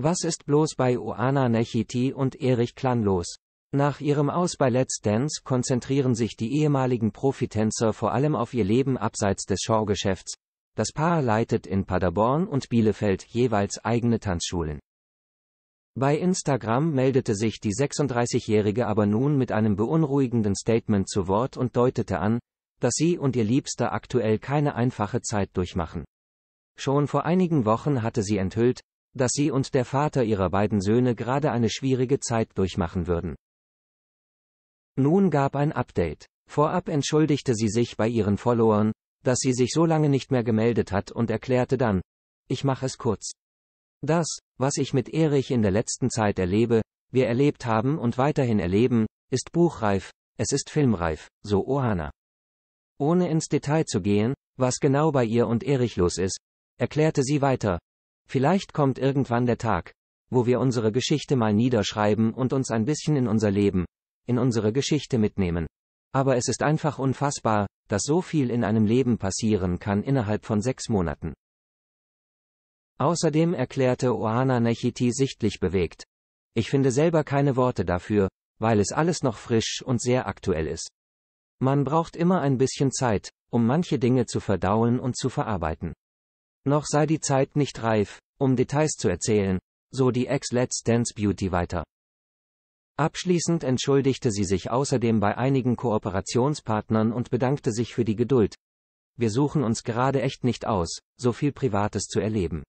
Was ist bloß bei Oana Nechiti und Erich Klan los? Nach ihrem Aus bei Let's Dance konzentrieren sich die ehemaligen Profitänzer vor allem auf ihr Leben abseits des Showgeschäfts. Das Paar leitet in Paderborn und Bielefeld jeweils eigene Tanzschulen. Bei Instagram meldete sich die 36-Jährige aber nun mit einem beunruhigenden Statement zu Wort und deutete an, dass sie und ihr Liebster aktuell keine einfache Zeit durchmachen. Schon vor einigen Wochen hatte sie enthüllt, dass sie und der Vater ihrer beiden Söhne gerade eine schwierige Zeit durchmachen würden. Nun gab ein Update. Vorab entschuldigte sie sich bei ihren Followern, dass sie sich so lange nicht mehr gemeldet hat und erklärte dann, ich mache es kurz. Das, was ich mit Erich in der letzten Zeit erlebe, wir erlebt haben und weiterhin erleben, ist buchreif, es ist filmreif, so Ohana. Ohne ins Detail zu gehen, was genau bei ihr und Erich los ist, erklärte sie weiter, Vielleicht kommt irgendwann der Tag, wo wir unsere Geschichte mal niederschreiben und uns ein bisschen in unser Leben, in unsere Geschichte mitnehmen. Aber es ist einfach unfassbar, dass so viel in einem Leben passieren kann innerhalb von sechs Monaten. Außerdem erklärte Oana Nechiti sichtlich bewegt. Ich finde selber keine Worte dafür, weil es alles noch frisch und sehr aktuell ist. Man braucht immer ein bisschen Zeit, um manche Dinge zu verdauen und zu verarbeiten. Noch sei die Zeit nicht reif, um Details zu erzählen, so die Ex-Let's Dance Beauty weiter. Abschließend entschuldigte sie sich außerdem bei einigen Kooperationspartnern und bedankte sich für die Geduld. Wir suchen uns gerade echt nicht aus, so viel Privates zu erleben.